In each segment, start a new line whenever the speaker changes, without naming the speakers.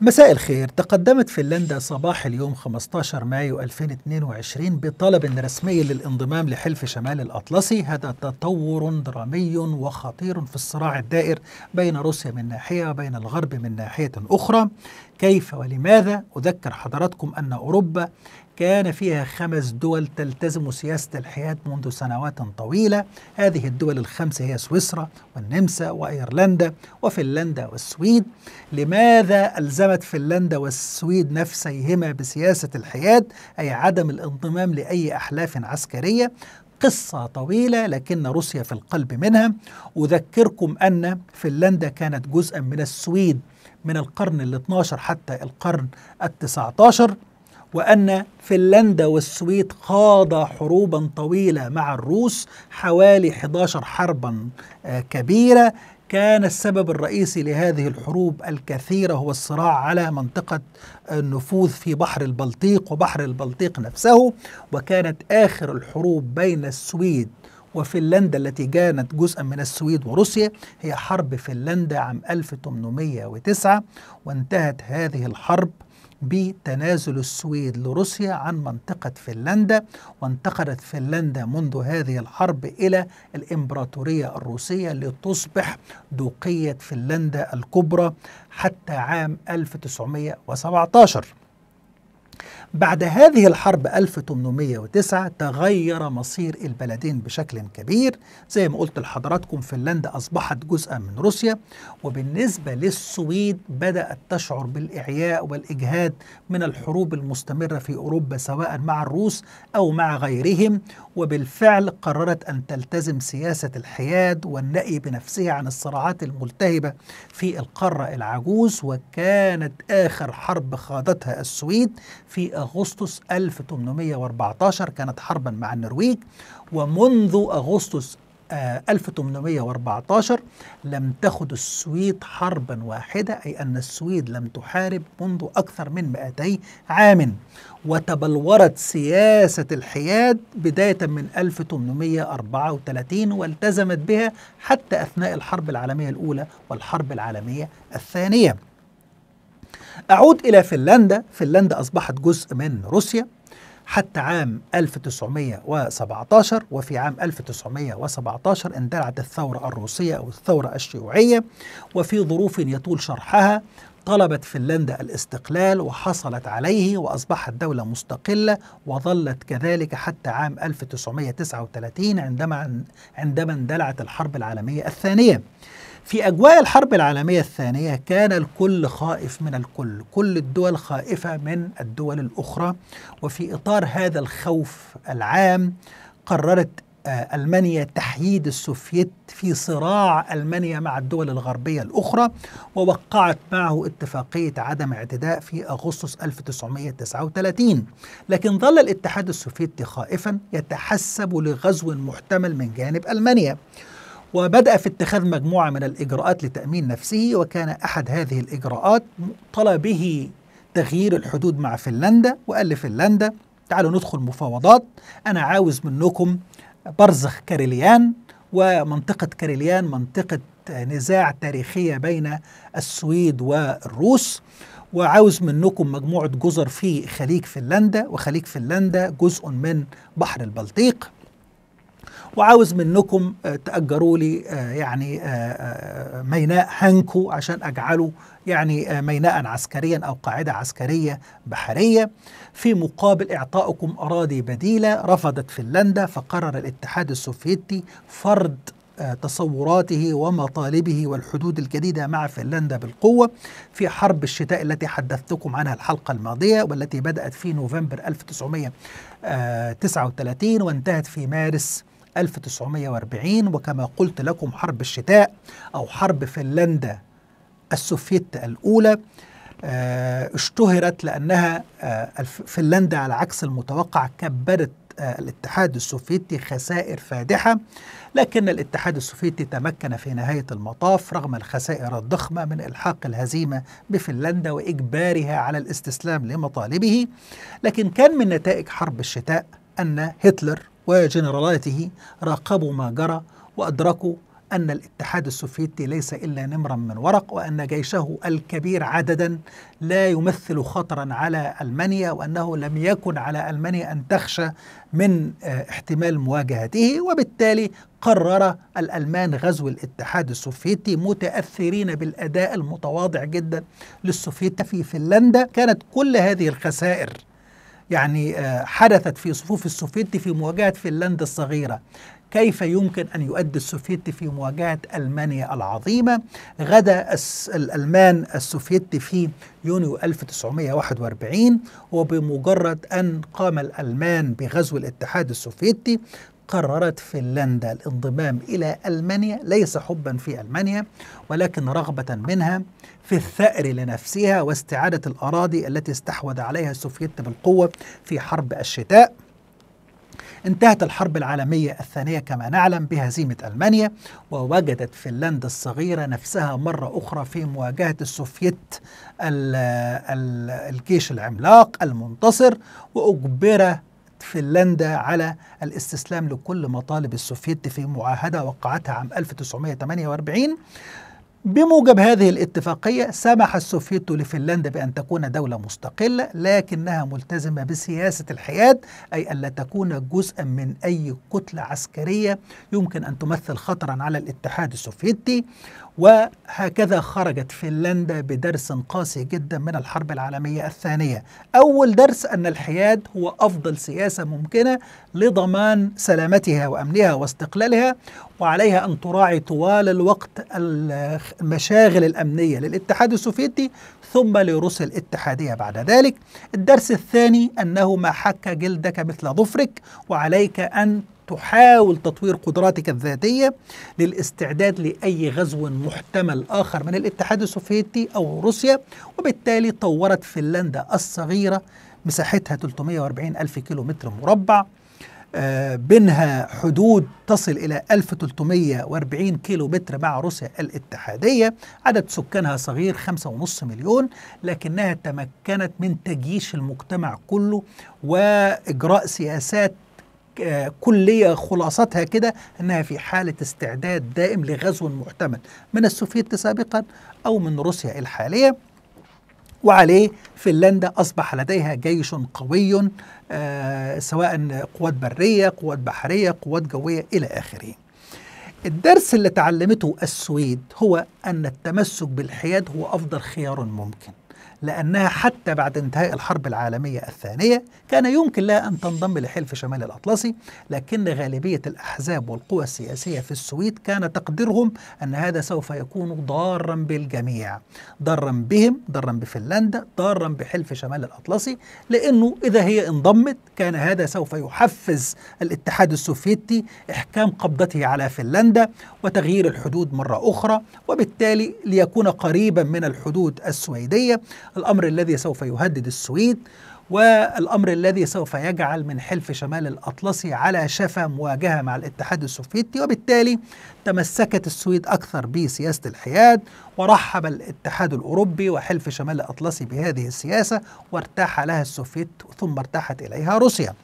مساء الخير تقدمت فنلندا صباح اليوم 15 مايو 2022 بطلب رسمي للانضمام لحلف شمال الأطلسي هذا تطور درامي وخطير في الصراع الدائر بين روسيا من ناحية وبين الغرب من ناحية أخرى كيف ولماذا أذكر حضراتكم أن أوروبا كان فيها خمس دول تلتزم سياسة الحياد منذ سنوات طويلة هذه الدول الخمسة هي سويسرا والنمسا وأيرلندا وفنلندا والسويد لماذا ألزمت فنلندا والسويد نفسيهما بسياسة الحياد أي عدم الانضمام لأي أحلاف عسكرية قصة طويلة لكن روسيا في القلب منها أذكركم أن فنلندا كانت جزءا من السويد من القرن ال 12 حتى القرن ال 19 وأن فنلندا والسويد خاضا حروبا طويلة مع الروس حوالي 11 حربا آه، كبيرة كان السبب الرئيسي لهذه الحروب الكثيرة هو الصراع على منطقة آه، النفوذ في بحر البلطيق وبحر البلطيق نفسه وكانت آخر الحروب بين السويد وفنلندا التي كانت جزءا من السويد وروسيا هي حرب فنلندا عام 1809 وانتهت هذه الحرب بتنازل السويد لروسيا عن منطقة فنلندا وانتقلت فنلندا منذ هذه الحرب إلى الإمبراطورية الروسية لتصبح دوقية فنلندا الكبرى حتى عام 1917 بعد هذه الحرب 1809 تغير مصير البلدين بشكل كبير زي ما قلت لحضراتكم فنلندا أصبحت جزءا من روسيا وبالنسبة للسويد بدأت تشعر بالإعياء والإجهاد من الحروب المستمرة في أوروبا سواء مع الروس أو مع غيرهم وبالفعل قررت أن تلتزم سياسة الحياد والنأي بنفسها عن الصراعات الملتهبة في القارة العجوز وكانت آخر حرب خاضتها السويد في أغسطس 1814 كانت حربا مع النرويج ومنذ أغسطس 1814 آه، لم تخد السويد حربا واحدة أي أن السويد لم تحارب منذ أكثر من 200 عام وتبلورت سياسة الحياد بداية من 1834 والتزمت بها حتى أثناء الحرب العالمية الأولى والحرب العالمية الثانية أعود إلى فنلندا فنلندا أصبحت جزء من روسيا حتى عام 1917 وفي عام 1917 اندلعت الثورة الروسية أو الثورة الشيوعية وفي ظروف يطول شرحها طلبت فنلندا الاستقلال وحصلت عليه وأصبحت دولة مستقلة وظلت كذلك حتى عام 1939 عندما عندما اندلعت الحرب العالمية الثانية في أجواء الحرب العالمية الثانية كان الكل خائف من الكل كل الدول خائفة من الدول الأخرى وفي إطار هذا الخوف العام قررت آه، ألمانيا تحييد السوفييت في صراع ألمانيا مع الدول الغربية الأخرى ووقعت معه اتفاقية عدم اعتداء في أغسطس 1939 لكن ظل الاتحاد السوفيتي خائفا يتحسب لغزو محتمل من جانب ألمانيا وبدأ في اتخاذ مجموعة من الإجراءات لتأمين نفسه وكان أحد هذه الإجراءات طلبه تغيير الحدود مع فنلندا وقال لفنلندا تعالوا ندخل مفاوضات أنا عاوز منكم برزخ كاريليان ومنطقة كاريليان منطقة نزاع تاريخية بين السويد والروس وعاوز منكم مجموعة جزر في خليج فنلندا وخليج فنلندا جزء من بحر البلطيق وعاوز منكم آه، تأجروا لي آه، يعني آه، ميناء هانكو عشان أجعله يعني ميناء عسكريا أو قاعدة عسكرية بحرية في مقابل إعطائكم أراضي بديلة رفضت فنلندا فقرر الاتحاد السوفيتي فرض تصوراته ومطالبه والحدود الجديدة مع فنلندا بالقوة في حرب الشتاء التي حدثتكم عنها الحلقة الماضية والتي بدأت في نوفمبر 1939 وانتهت في مارس 1940 وكما قلت لكم حرب الشتاء أو حرب فنلندا السوفيت الأولى آه، اشتهرت لأنها آه، فنلندا على عكس المتوقع كبدت آه، الاتحاد السوفيتي خسائر فادحة لكن الاتحاد السوفيتي تمكن في نهاية المطاف رغم الخسائر الضخمة من إلحاق الهزيمة بفنلندا وإجبارها على الاستسلام لمطالبه لكن كان من نتائج حرب الشتاء أن هتلر وجنرالاته راقبوا ما جرى وأدركوا أن الاتحاد السوفيتي ليس إلا نمرا من ورق وأن جيشه الكبير عددا لا يمثل خطرا على ألمانيا وأنه لم يكن على ألمانيا أن تخشى من آه، احتمال مواجهته وبالتالي قرر الألمان غزو الاتحاد السوفيتي متأثرين بالأداء المتواضع جدا للسوفيت في فنلندا كانت كل هذه الخسائر يعني آه، حدثت في صفوف السوفيت في مواجهة فنلندا الصغيرة كيف يمكن أن يؤدي السوفيتي في مواجهة ألمانيا العظيمة غدا الألمان السوفيتي في يونيو 1941 وبمجرد أن قام الألمان بغزو الاتحاد السوفيتي قررت فنلندا الانضمام إلى ألمانيا ليس حبا في ألمانيا ولكن رغبة منها في الثأر لنفسها واستعادة الأراضي التي استحوذ عليها السوفيت بالقوة في حرب الشتاء انتهت الحرب العالمية الثانية كما نعلم بهزيمة ألمانيا ووجدت فنلندا الصغيرة نفسها مرة أخرى في مواجهة السوفيت الجيش العملاق المنتصر وأجبر فنلندا على الاستسلام لكل مطالب السوفيت في معاهدة وقعتها عام 1948 بموجب هذه الاتفاقية سمح السوفيتو لفنلندا بأن تكون دولة مستقلة لكنها ملتزمة بسياسة الحياد أي ألا تكون جزءا من أي كتلة عسكرية يمكن أن تمثل خطرا على الاتحاد السوفيتي وهكذا خرجت فنلندا بدرس قاسي جدا من الحرب العالمية الثانية أول درس أن الحياد هو أفضل سياسة ممكنة لضمان سلامتها وأمنها واستقلالها وعليها أن تراعي طوال الوقت المشاغل الأمنية للاتحاد السوفيتي ثم لروسيا الاتحادية بعد ذلك الدرس الثاني أنه ما حك جلدك مثل ظفرك وعليك أن تحاول تطوير قدراتك الذاتية للاستعداد لأي غزو محتمل آخر من الاتحاد السوفيتي أو روسيا وبالتالي طورت فنلندا الصغيرة مساحتها 340 ألف كيلو متر مربع آه، بينها حدود تصل إلى 1340 كيلو متر مع روسيا الاتحادية عدد سكانها صغير 5.5 مليون لكنها تمكنت من تجيش المجتمع كله وإجراء سياسات كلية خلاصتها كده أنها في حالة استعداد دائم لغزو محتمل من السوفيت سابقا أو من روسيا الحالية وعليه فنلندا أصبح لديها جيش قوي آه، سواء قوات برية قوات بحرية قوات جوية إلى آخره الدرس اللي تعلمته السويد هو أن التمسك بالحياد هو أفضل خيار ممكن لأنها حتى بعد انتهاء الحرب العالمية الثانية كان يمكن لها أن تنضم لحلف شمال الأطلسي لكن غالبية الأحزاب والقوى السياسية في السويد كان تقديرهم أن هذا سوف يكون ضارا بالجميع ضارا بهم ضارا بفنلندا ضارا بحلف شمال الأطلسي لأنه إذا هي انضمت كان هذا سوف يحفز الاتحاد السوفيتي إحكام قبضته على فنلندا وتغيير الحدود مرة أخرى وبالتالي ليكون قريبا من الحدود السويدية الأمر الذي سوف يهدد السويد والأمر الذي سوف يجعل من حلف شمال الأطلسي على شفا مواجهة مع الاتحاد السوفيتي وبالتالي تمسكت السويد أكثر بسياسة الحياد ورحب الاتحاد الأوروبي وحلف شمال الأطلسي بهذه السياسة وارتاح لها السوفيت ثم ارتاحت إليها روسيا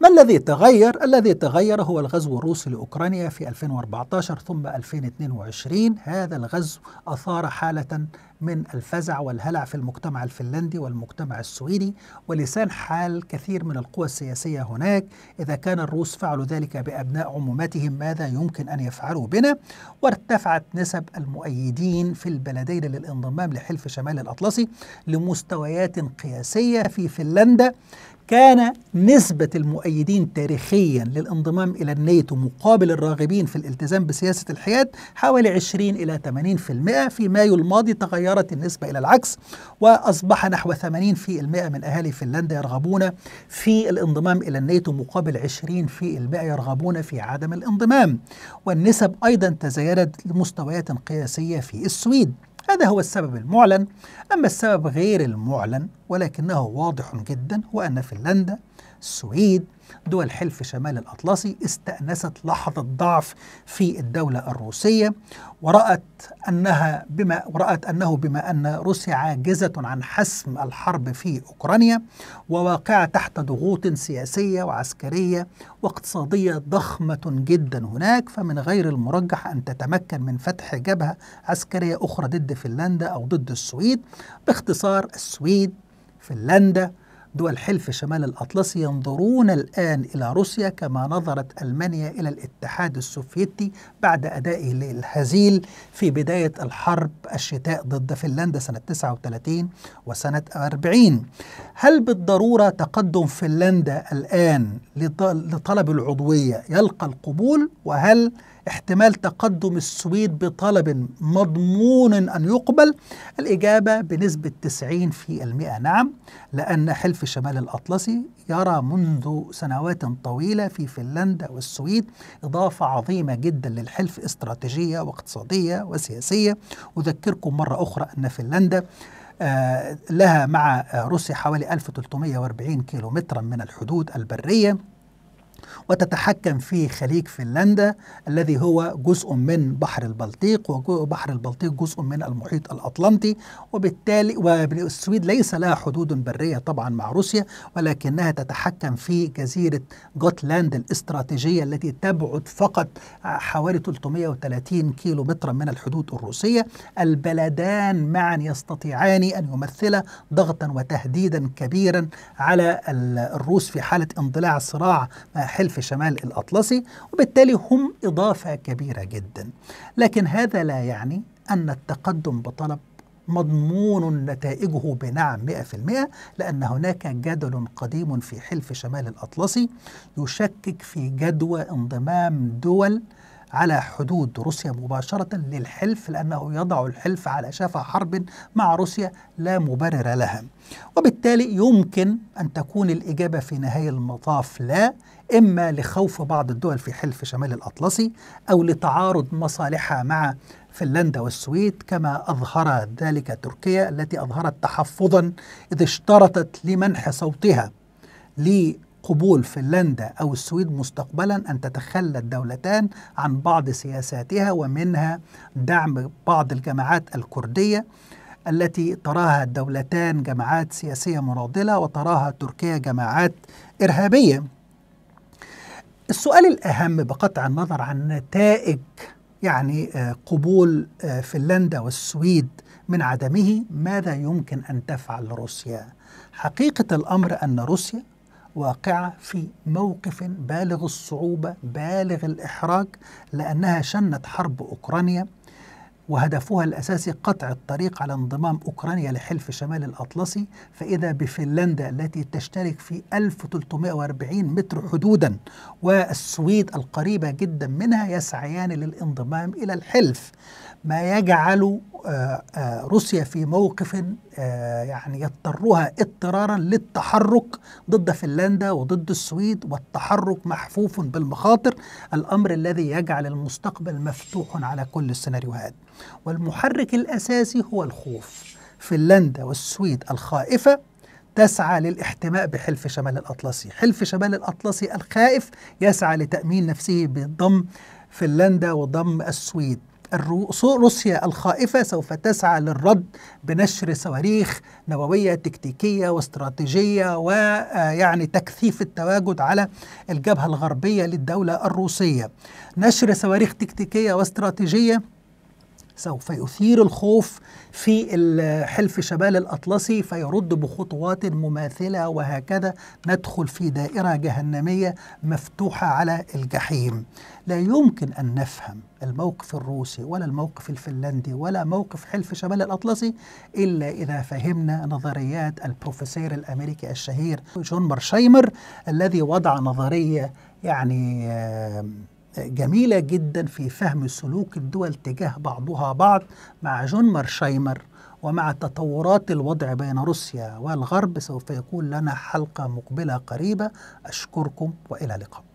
ما الذي تغير؟ الذي تغير هو الغزو الروسي لأوكرانيا في 2014 ثم 2022 هذا الغزو أثار حالة من الفزع والهلع في المجتمع الفنلندي والمجتمع السويدي ولسان حال كثير من القوى السياسية هناك إذا كان الروس فعلوا ذلك بأبناء عمومتهم ماذا يمكن أن يفعلوا بنا وارتفعت نسب المؤيدين في البلدين للانضمام لحلف شمال الأطلسي لمستويات قياسية في فنلندا كان نسبة المؤيدين تاريخيا للانضمام إلى الناتو مقابل الراغبين في الالتزام بسياسة الحياد حوالي 20 إلى 80% في مايو الماضي تغير تغيرت النسبة إلى العكس وأصبح نحو 80% من أهالي فنلندا يرغبون في الانضمام إلى الناتو مقابل 20% يرغبون في عدم الانضمام والنسب أيضا تزايدت لمستويات قياسية في السويد هذا هو السبب المعلن أما السبب غير المعلن ولكنه واضح جدا هو أن فنلندا السويد دول حلف شمال الأطلسي استأنست لحظة ضعف في الدولة الروسية ورأت أنها بما ورأت أنه بما أن روسيا عاجزة عن حسم الحرب في أوكرانيا وواقعة تحت ضغوط سياسية وعسكرية واقتصادية ضخمة جدا هناك فمن غير المرجح أن تتمكن من فتح جبهة عسكرية أخرى ضد فنلندا أو ضد السويد باختصار السويد فنلندا دول حلف شمال الأطلسي ينظرون الآن إلى روسيا كما نظرت ألمانيا إلى الاتحاد السوفيتي بعد أدائه الهزيل في بداية الحرب الشتاء ضد فنلندا سنة 39 وسنة 40 هل بالضرورة تقدم فنلندا الآن لطلب العضوية يلقى القبول وهل احتمال تقدم السويد بطلب مضمون أن يقبل الإجابة بنسبة 90 في المئة نعم لأن حلف شمال الأطلسي يرى منذ سنوات طويلة في فنلندا والسويد إضافة عظيمة جدا للحلف استراتيجية واقتصادية وسياسية أذكركم مرة أخرى أن فنلندا آه، لها مع روسيا حوالي 1340 كيلومترا من الحدود البرية وتتحكم في خليج فنلندا الذي هو جزء من بحر البلطيق وبحر البلطيق جزء من المحيط الأطلنطي وبالتالي والسويد ليس لها حدود برية طبعا مع روسيا ولكنها تتحكم في جزيرة جوتلاند الاستراتيجية التي تبعد فقط حوالي 330 كيلو مترا من الحدود الروسية البلدان معا يستطيعان أن يمثلا ضغطا وتهديدا كبيرا على الروس في حالة انضلاع صراع ما حلف شمال الأطلسي وبالتالي هم إضافة كبيرة جدا لكن هذا لا يعني أن التقدم بطلب مضمون نتائجه بنعم 100% لأن هناك جدل قديم في حلف شمال الأطلسي يشكك في جدوى انضمام دول على حدود روسيا مباشرة للحلف لأنه يضع الحلف على شفا حرب مع روسيا لا مبرر لها وبالتالي يمكن أن تكون الإجابة في نهاية المطاف لا إما لخوف بعض الدول في حلف شمال الأطلسي أو لتعارض مصالحها مع فنلندا والسويد كما أظهر ذلك تركيا التي أظهرت تحفظا إذ اشترطت لمنح صوتها ل قبول فنلندا أو السويد مستقبلا أن تتخلى الدولتان عن بعض سياساتها ومنها دعم بعض الجماعات الكردية التي تراها الدولتان جماعات سياسية مناضلة وتراها تركيا جماعات إرهابية السؤال الأهم بقطع النظر عن نتائج يعني آه، قبول آه، فنلندا والسويد من عدمه ماذا يمكن أن تفعل روسيا؟ حقيقة الأمر أن روسيا واقعة في موقف بالغ الصعوبة بالغ الإحراج لأنها شنت حرب أوكرانيا وهدفها الأساسي قطع الطريق على انضمام أوكرانيا لحلف شمال الأطلسي فإذا بفنلندا التي تشترك في 1340 متر حدودا والسويد القريبة جدا منها يسعيان للانضمام إلى الحلف ما يجعل آه، آه، روسيا في موقف آه، يعني يضطرها اضطرارا للتحرك ضد فنلندا وضد السويد والتحرك محفوف بالمخاطر الأمر الذي يجعل المستقبل مفتوح على كل السيناريوهات والمحرك الأساسي هو الخوف فنلندا والسويد الخائفة تسعى للاحتماء بحلف شمال الأطلسي حلف شمال الأطلسي الخائف يسعى لتأمين نفسه بضم فنلندا وضم السويد روسيا الخائفة سوف تسعى للرد بنشر صواريخ نووية تكتيكية واستراتيجية ويعني آه، تكثيف التواجد على الجبهة الغربية للدولة الروسية نشر صواريخ تكتيكية واستراتيجية سوف يثير الخوف في حلف شمال الأطلسي فيرد بخطوات مماثلة وهكذا ندخل في دائرة جهنمية مفتوحة على الجحيم لا يمكن أن نفهم الموقف الروسي ولا الموقف الفنلندي ولا موقف حلف شمال الأطلسي إلا إذا فهمنا نظريات البروفيسور الأمريكي الشهير جون مرشايمر الذي وضع نظرية يعني جميلة جدا في فهم سلوك الدول تجاه بعضها بعض مع جون مارشايمر ومع تطورات الوضع بين روسيا والغرب سوف يكون لنا حلقة مقبلة قريبة أشكركم وإلى اللقاء